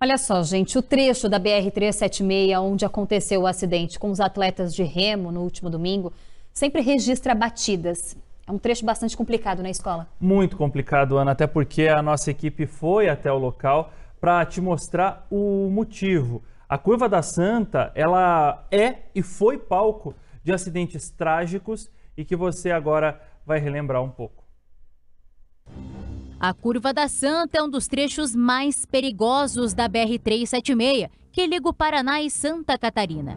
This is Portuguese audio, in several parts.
Olha só, gente, o trecho da BR-376, onde aconteceu o acidente com os atletas de remo no último domingo, sempre registra batidas. É um trecho bastante complicado na escola. Muito complicado, Ana, até porque a nossa equipe foi até o local para te mostrar o motivo. A Curva da Santa, ela é e foi palco de acidentes trágicos e que você agora vai relembrar um pouco. A Curva da Santa é um dos trechos mais perigosos da BR-376, que liga o Paraná e Santa Catarina.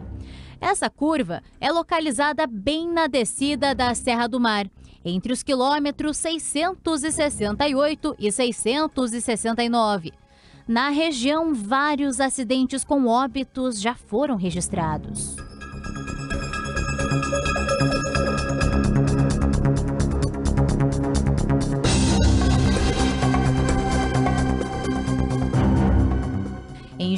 Essa curva é localizada bem na descida da Serra do Mar, entre os quilômetros 668 e 669. Na região, vários acidentes com óbitos já foram registrados.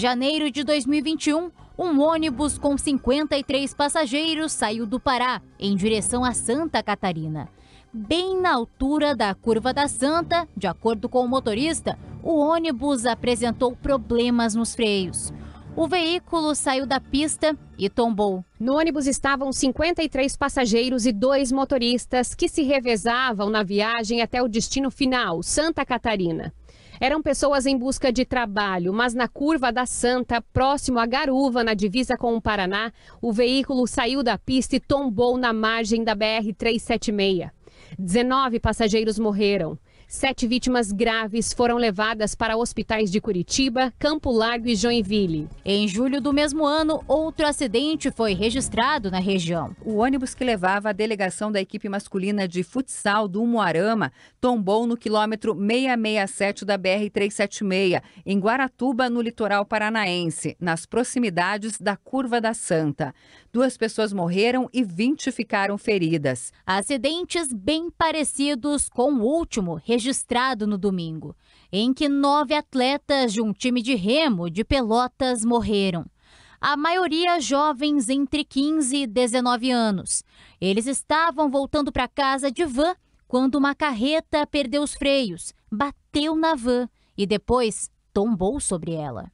janeiro de 2021, um ônibus com 53 passageiros saiu do Pará em direção a Santa Catarina. Bem na altura da curva da Santa, de acordo com o motorista, o ônibus apresentou problemas nos freios. O veículo saiu da pista e tombou. No ônibus estavam 53 passageiros e dois motoristas que se revezavam na viagem até o destino final, Santa Catarina. Eram pessoas em busca de trabalho, mas na curva da Santa, próximo à Garuva, na divisa com o Paraná, o veículo saiu da pista e tombou na margem da BR-376. 19 passageiros morreram. Sete vítimas graves foram levadas para hospitais de Curitiba, Campo Largo e Joinville. Em julho do mesmo ano, outro acidente foi registrado na região. O ônibus que levava a delegação da equipe masculina de futsal do Moarama tombou no quilômetro 667 da BR-376, em Guaratuba, no litoral paranaense, nas proximidades da Curva da Santa. Duas pessoas morreram e 20 ficaram feridas. Acidentes bem parecidos com o último registrado no domingo, em que nove atletas de um time de remo de Pelotas morreram. A maioria jovens entre 15 e 19 anos. Eles estavam voltando para casa de van quando uma carreta perdeu os freios, bateu na van e depois tombou sobre ela.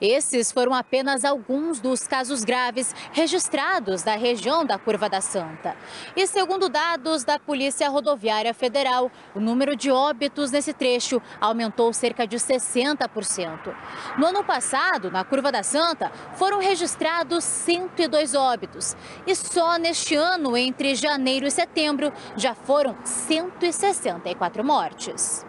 Esses foram apenas alguns dos casos graves registrados da região da Curva da Santa. E segundo dados da Polícia Rodoviária Federal, o número de óbitos nesse trecho aumentou cerca de 60%. No ano passado, na Curva da Santa, foram registrados 102 óbitos. E só neste ano, entre janeiro e setembro, já foram 164 mortes.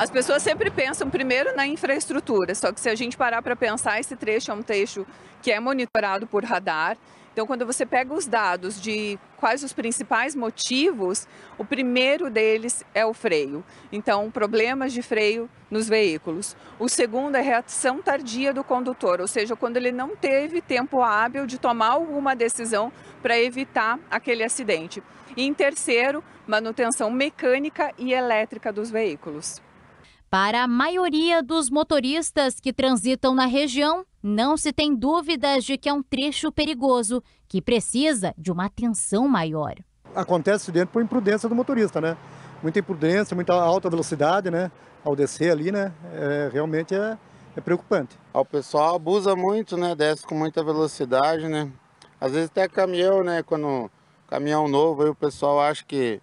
As pessoas sempre pensam primeiro na infraestrutura, só que se a gente parar para pensar, esse trecho é um trecho que é monitorado por radar. Então, quando você pega os dados de quais os principais motivos, o primeiro deles é o freio. Então, problemas de freio nos veículos. O segundo é a reação tardia do condutor, ou seja, quando ele não teve tempo hábil de tomar alguma decisão para evitar aquele acidente. E em terceiro, manutenção mecânica e elétrica dos veículos. Para a maioria dos motoristas que transitam na região, não se tem dúvidas de que é um trecho perigoso que precisa de uma atenção maior. Acontece dentro por imprudência do motorista, né? Muita imprudência, muita alta velocidade, né? Ao descer ali, né? É, realmente é, é preocupante. O pessoal abusa muito, né? Desce com muita velocidade, né? Às vezes até caminhão, né? Quando caminhão novo, aí o pessoal acha que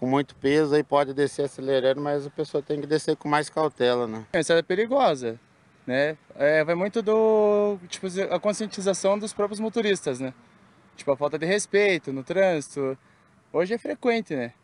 com muito peso, aí pode descer acelerando, mas a pessoa tem que descer com mais cautela, né? É, essa é perigosa, né? É, vai muito do, tipo, a conscientização dos próprios motoristas, né? Tipo, a falta de respeito no trânsito. Hoje é frequente, né?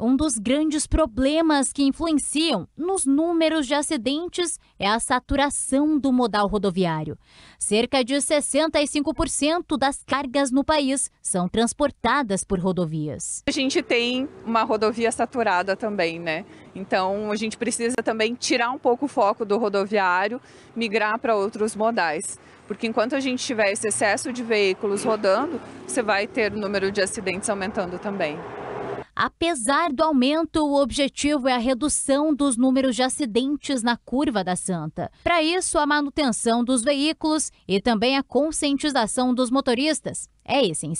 Um dos grandes problemas que influenciam nos números de acidentes é a saturação do modal rodoviário. Cerca de 65% das cargas no país são transportadas por rodovias. A gente tem uma rodovia saturada também, né? Então a gente precisa também tirar um pouco o foco do rodoviário, migrar para outros modais. Porque enquanto a gente tiver esse excesso de veículos rodando, você vai ter o número de acidentes aumentando também. Apesar do aumento, o objetivo é a redução dos números de acidentes na curva da Santa. Para isso, a manutenção dos veículos e também a conscientização dos motoristas é essencial.